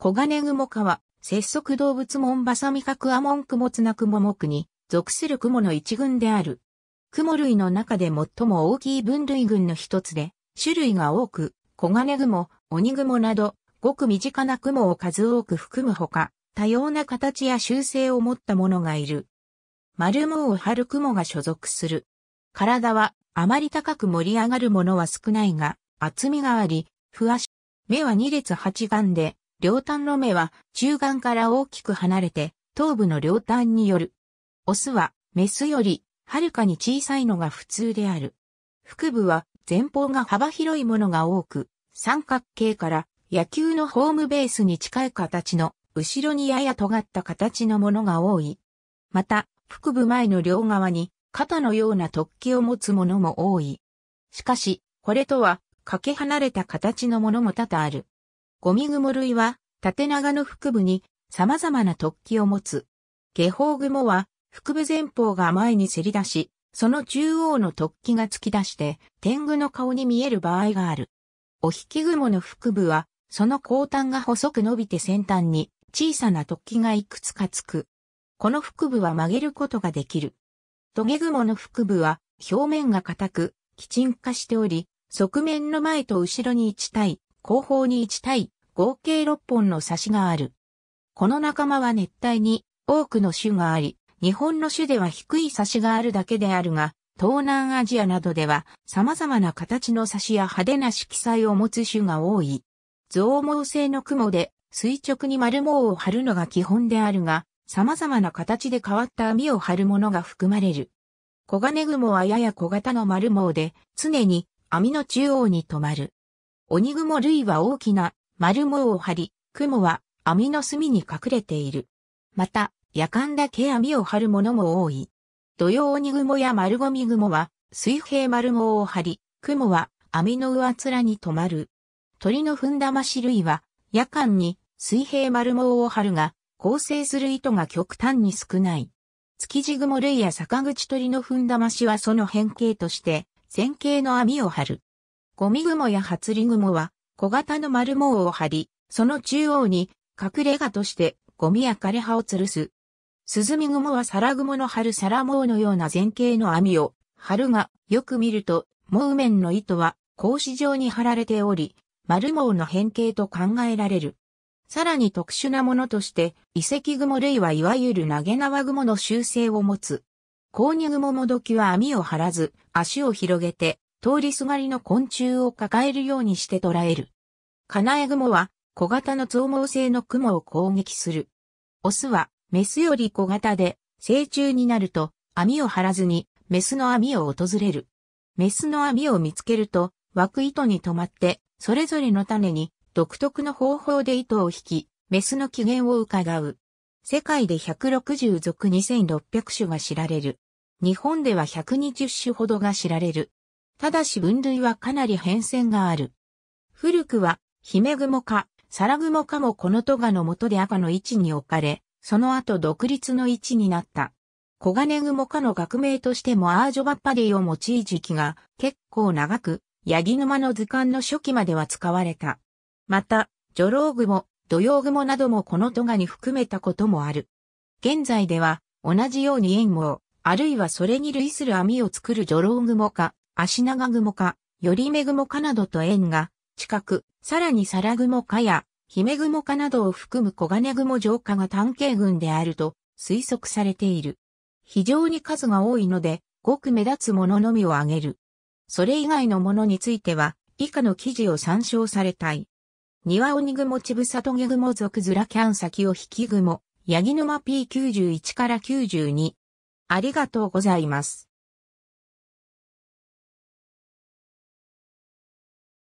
コガネグモ科は、節足動物門バサミカクアモンクモツナクモモクに属するクモの一群である。クモ類の中で最も大きい分類群の一つで、種類が多く、コガネグモ、オニグモなど、ごく身近なクモを数多く含むほか、多様な形や習性を持ったものがいる。丸毛を張るクモが所属する。体はあまり高く盛り上がるものは少ないが、厚みがあり、ふわし。目は2列8眼で、両端の目は中眼から大きく離れて、頭部の両端による。オスは、メスより、はるかに小さいのが普通である。腹部は、前方が幅広いものが多く、三角形から野球のホームベースに近い形の、後ろにやや尖った形のものが多い。また、腹部前の両側に、肩のような突起を持つものも多い。しかし、これとは、かけ離れた形のものも多々ある。ゴミモ類は縦長の腹部に様々な突起を持つ。下方モは腹部前方が前にせり出し、その中央の突起が突き出して天狗の顔に見える場合がある。お引きモの腹部はその後端が細く伸びて先端に小さな突起がいくつかつく。この腹部は曲げることができる。トゲモの腹部は表面が硬く、きちん化しており、側面の前と後ろに1対後方に1対合計6本の差しがある。この仲間は熱帯に多くの種があり、日本の種では低い差しがあるだけであるが、東南アジアなどでは様々な形の差しや派手な色彩を持つ種が多い。増毛性の雲で垂直に丸毛を張るのが基本であるが、様々な形で変わった網を張るものが含まれる。小金雲はやや小型の丸毛で、常に網の中央に止まる。鬼雲類は大きな丸毛を張り、雲は網の隅に隠れている。また、夜間だけ網を張るものも多い。土曜鬼雲や丸ゴミ雲は水平丸毛を張り、雲は網の上面に止まる。鳥の踏んだまし類は夜間に水平丸毛を張るが、構成する糸が極端に少ない。築地雲類や坂口鳥の踏んだましはその変形として、線形の網を張る。ゴミ雲やハツリ雲は小型の丸毛を張り、その中央に隠れ家としてゴミや枯れ葉を吊るす。スズミ雲は皿雲の張る皿網のような前傾の網を張るが、よく見ると、網面の糸は格子状に張られており、丸毛の変形と考えられる。さらに特殊なものとして、遺跡雲類はいわゆる投げ縄雲の習性を持つ。購入ニ雲もどきは網を張らず、足を広げて、通りすがりの昆虫を抱えるようにして捕らえる。カナエグモは小型の増毛性の雲を攻撃する。オスはメスより小型で成虫になると網を張らずにメスの網を訪れる。メスの網を見つけると枠糸に止まってそれぞれの種に独特の方法で糸を引き、メスの機嫌を伺う。世界で160属2600種が知られる。日本では120種ほどが知られる。ただし分類はかなり変遷がある。古くは、姫雲か、皿雲かもこのトガの下で赤の位置に置かれ、その後独立の位置になった。小金雲かの学名としてもアージョバッパデーを用い時期が結構長く、ヤギ沼の図鑑の初期までは使われた。また、ジョロウグモ、土グモなどもこのトガに含めたこともある。現在では、同じように縁網、あるいはそれに類する網を作るジョロウグモか、足長雲か、より目雲かなどと縁が近く、さらに皿雲かや、姫雲かなどを含む小金雲浄化が単形群であると推測されている。非常に数が多いので、ごく目立つもののみを挙げる。それ以外のものについては、以下の記事を参照されたい。庭鬼雲ちぶさとげ雲族ずらキャン先を引き雲、ヤギ沼 P91 から92。ありがとうございます。